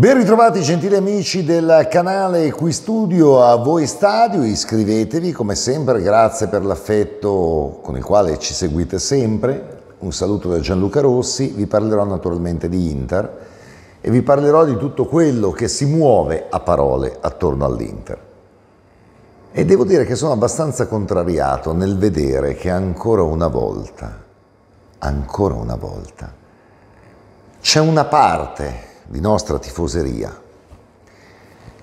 Ben ritrovati gentili amici del canale Qui Studio a voi stadio, iscrivetevi come sempre, grazie per l'affetto con il quale ci seguite sempre, un saluto da Gianluca Rossi, vi parlerò naturalmente di Inter e vi parlerò di tutto quello che si muove a parole attorno all'Inter. E devo dire che sono abbastanza contrariato nel vedere che ancora una volta, ancora una volta, c'è una parte di nostra tifoseria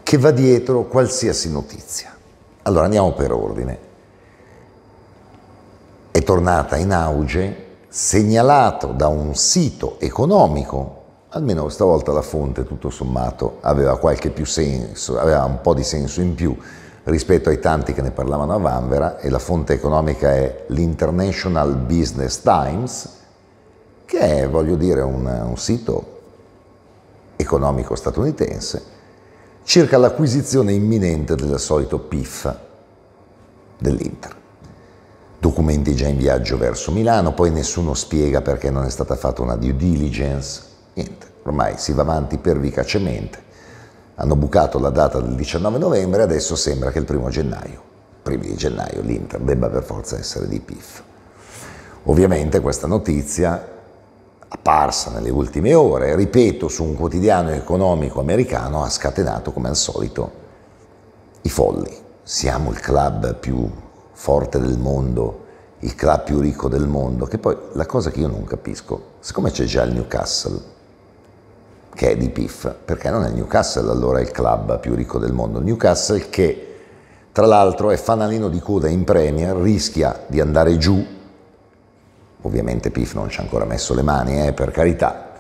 che va dietro qualsiasi notizia. Allora andiamo per ordine. È tornata in auge, segnalato da un sito economico, almeno stavolta la fonte tutto sommato aveva qualche più senso, aveva un po' di senso in più rispetto ai tanti che ne parlavano a Vanvera e la fonte economica è l'International Business Times, che è, voglio dire, un, un sito economico statunitense circa l'acquisizione imminente del solito PIF dell'Inter. Documenti già in viaggio verso Milano, poi nessuno spiega perché non è stata fatta una due diligence, niente, ormai si va avanti pervicacemente. Hanno bucato la data del 19 novembre, adesso sembra che il primo gennaio, primi di gennaio, l'Inter debba per forza essere di PIF. Ovviamente questa notizia apparsa nelle ultime ore, ripeto, su un quotidiano economico americano ha scatenato come al solito i folli. Siamo il club più forte del mondo, il club più ricco del mondo, che poi la cosa che io non capisco, siccome c'è già il Newcastle, che è di PIF, perché non è il Newcastle allora il club più ricco del mondo? Newcastle che tra l'altro è fanalino di coda in Premier, rischia di andare giù ovviamente Pif non ci ha ancora messo le mani, eh, per carità,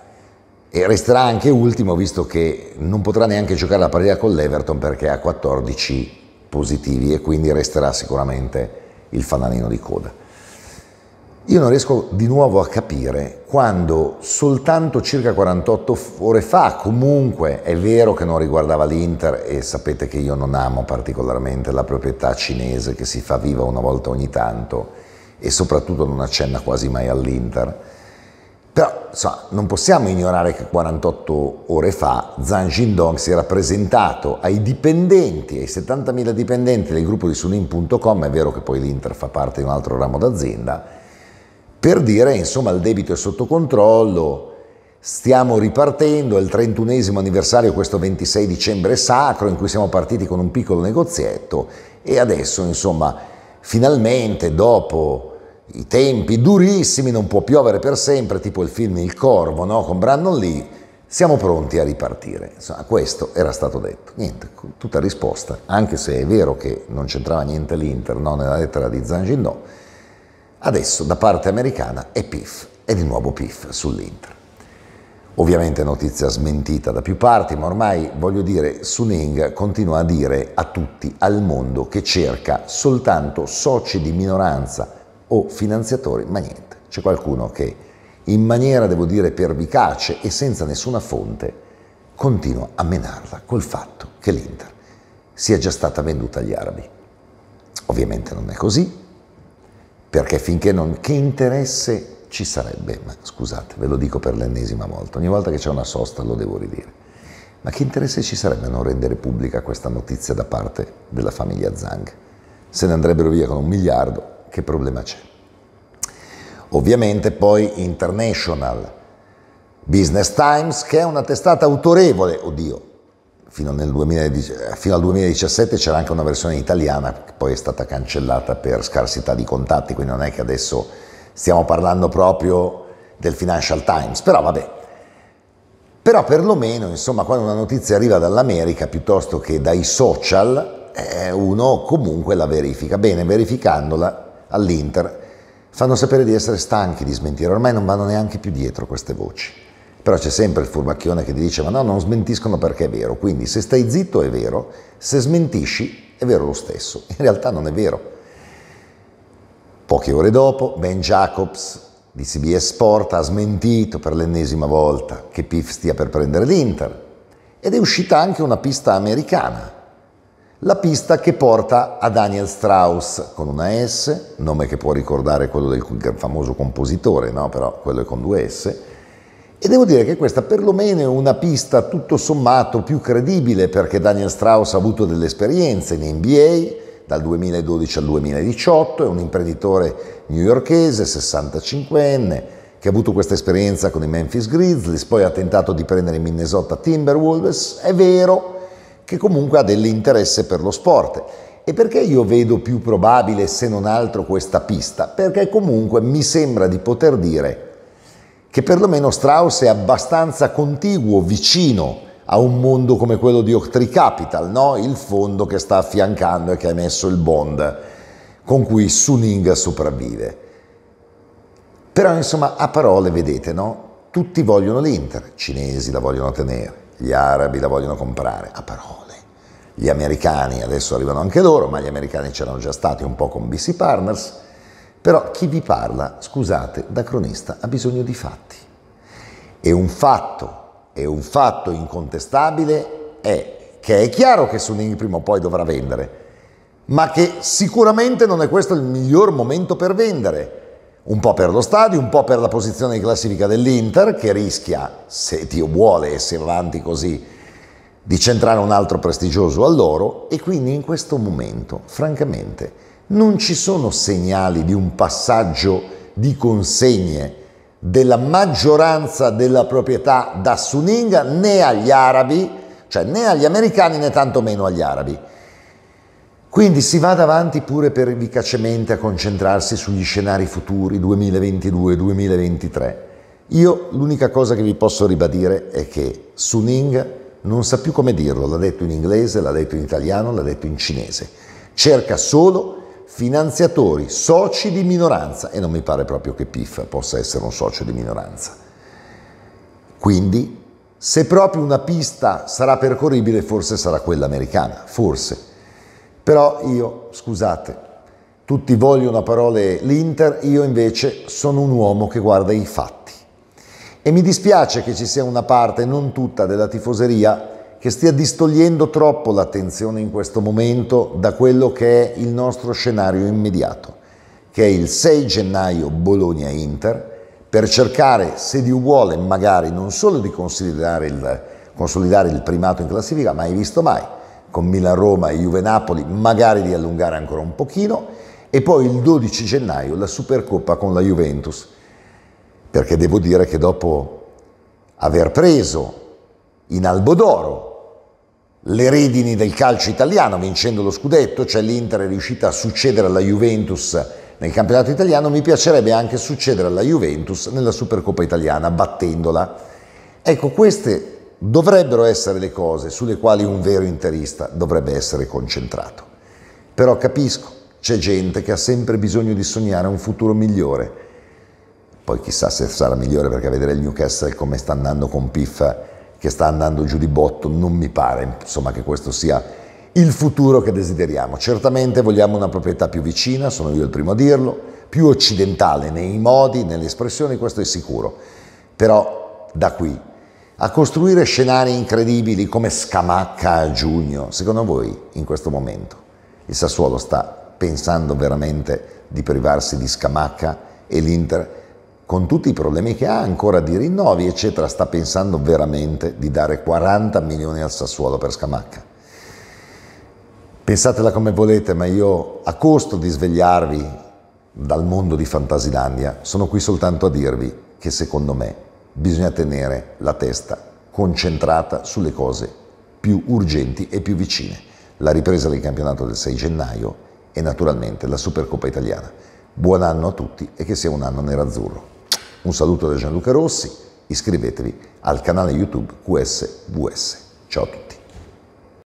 e resterà anche ultimo visto che non potrà neanche giocare la partita con l'Everton perché ha 14 positivi e quindi resterà sicuramente il fanalino di coda. Io non riesco di nuovo a capire quando soltanto circa 48 ore fa, comunque è vero che non riguardava l'Inter e sapete che io non amo particolarmente la proprietà cinese che si fa viva una volta ogni tanto, e soprattutto non accenna quasi mai all'Inter. Però insomma, non possiamo ignorare che 48 ore fa Zhang Jindong si era presentato ai dipendenti, ai 70.000 dipendenti del gruppo di Sunin.com, è vero che poi l'Inter fa parte di un altro ramo d'azienda, per dire insomma il debito è sotto controllo, stiamo ripartendo, è il 31 anniversario, questo 26 dicembre sacro in cui siamo partiti con un piccolo negozietto e adesso insomma finalmente dopo i tempi durissimi, non può piovere per sempre, tipo il film Il Corvo no? con Brandon Lee, siamo pronti a ripartire. Insomma, questo era stato detto. Niente, tutta risposta, anche se è vero che non c'entrava niente l'Inter no? nella lettera di no. adesso da parte americana è PIF, è di nuovo PIF sull'Inter. Ovviamente notizia smentita da più parti, ma ormai voglio dire, Suning continua a dire a tutti, al mondo, che cerca soltanto soci di minoranza o finanziatori, ma niente. C'è qualcuno che in maniera, devo dire, pervicace e senza nessuna fonte, continua a menarla col fatto che l'Inter sia già stata venduta agli arabi. Ovviamente non è così, perché finché non... Che interesse ci sarebbe, ma scusate, ve lo dico per l'ennesima volta, ogni volta che c'è una sosta lo devo ridire, ma che interesse ci sarebbe a non rendere pubblica questa notizia da parte della famiglia Zhang? Se ne andrebbero via con un miliardo, che problema c'è? Ovviamente poi International Business Times, che è una testata autorevole, oddio, fino, 2000, eh, fino al 2017 c'era anche una versione italiana che poi è stata cancellata per scarsità di contatti, quindi non è che adesso stiamo parlando proprio del Financial Times, però vabbè. Però perlomeno, insomma, quando una notizia arriva dall'America piuttosto che dai social, eh, uno comunque la verifica. Bene, verificandola all'Inter fanno sapere di essere stanchi di smentire, ormai non vanno neanche più dietro queste voci. Però c'è sempre il furbacchione che ti dice ma no, non smentiscono perché è vero, quindi se stai zitto è vero, se smentisci è vero lo stesso, in realtà non è vero. Poche ore dopo, Ben Jacobs di CBS Sport ha smentito per l'ennesima volta che Piff stia per prendere l'Inter ed è uscita anche una pista americana, la pista che porta a Daniel Strauss con una S, nome che può ricordare quello del famoso compositore, no? però quello è con due S, e devo dire che questa perlomeno è una pista tutto sommato più credibile perché Daniel Strauss ha avuto delle esperienze in NBA, dal 2012 al 2018, è un imprenditore newyorchese, 65enne, che ha avuto questa esperienza con i Memphis Grizzlies, poi ha tentato di prendere i Minnesota Timberwolves, è vero che comunque ha dell'interesse per lo sport. E perché io vedo più probabile, se non altro, questa pista? Perché comunque mi sembra di poter dire che perlomeno Strauss è abbastanza contiguo, vicino a un mondo come quello di Octree Capital, no? il fondo che sta affiancando e che ha emesso il bond con cui Suning sopravvive. Però insomma a parole vedete, no? tutti vogliono l'Inter, i cinesi la vogliono tenere, gli arabi la vogliono comprare, a parole. Gli americani, adesso arrivano anche loro, ma gli americani c'erano già stati un po' con BC Partners, però chi vi parla, scusate, da cronista ha bisogno di fatti. E un fatto e un fatto incontestabile è che è chiaro che Sunini prima o poi dovrà vendere, ma che sicuramente non è questo il miglior momento per vendere, un po' per lo stadio, un po' per la posizione di classifica dell'Inter, che rischia, se Dio vuole e se avanti così, di centrare un altro prestigioso all'oro e quindi in questo momento, francamente, non ci sono segnali di un passaggio di consegne della maggioranza della proprietà da Suninga né agli arabi, cioè né agli americani né tantomeno agli arabi. Quindi si va davanti pure pervicacemente a concentrarsi sugli scenari futuri 2022-2023. Io l'unica cosa che vi posso ribadire è che Suning non sa più come dirlo, l'ha detto in inglese, l'ha detto in italiano, l'ha detto in cinese. Cerca solo finanziatori, soci di minoranza e non mi pare proprio che PIF possa essere un socio di minoranza. Quindi, se proprio una pista sarà percorribile, forse sarà quella americana, forse. Però io, scusate, tutti vogliono a parole l'Inter, io invece sono un uomo che guarda i fatti. E mi dispiace che ci sia una parte, non tutta, della tifoseria che stia distogliendo troppo l'attenzione in questo momento da quello che è il nostro scenario immediato, che è il 6 gennaio Bologna-Inter, per cercare, se Dio vuole, magari non solo di consolidare il, consolidare il primato in classifica, mai visto mai, con Milan-Roma e Juve-Napoli, magari di allungare ancora un pochino, e poi il 12 gennaio la Supercoppa con la Juventus, perché devo dire che dopo aver preso in Albodoro le redini del calcio italiano vincendo lo scudetto, cioè l'Inter è riuscita a succedere alla Juventus nel campionato italiano, mi piacerebbe anche succedere alla Juventus nella Supercoppa italiana battendola. Ecco, queste dovrebbero essere le cose sulle quali un vero interista dovrebbe essere concentrato. Però capisco, c'è gente che ha sempre bisogno di sognare un futuro migliore. Poi chissà se sarà migliore perché vedere il Newcastle come sta andando con Piffa che sta andando giù di botto, non mi pare insomma, che questo sia il futuro che desideriamo. Certamente vogliamo una proprietà più vicina, sono io il primo a dirlo, più occidentale nei modi, nelle espressioni, questo è sicuro. Però da qui a costruire scenari incredibili come Scamacca a giugno, secondo voi in questo momento il Sassuolo sta pensando veramente di privarsi di Scamacca e l'Inter con tutti i problemi che ha ancora di rinnovi, eccetera, sta pensando veramente di dare 40 milioni al Sassuolo per Scamacca. Pensatela come volete, ma io a costo di svegliarvi dal mondo di Fantasilandia, sono qui soltanto a dirvi che secondo me bisogna tenere la testa concentrata sulle cose più urgenti e più vicine, la ripresa del campionato del 6 gennaio e naturalmente la Supercoppa italiana. Buon anno a tutti e che sia un anno nerazzurro. Un saluto da Gianluca Rossi, iscrivetevi al canale YouTube QSVS. Ciao a tutti.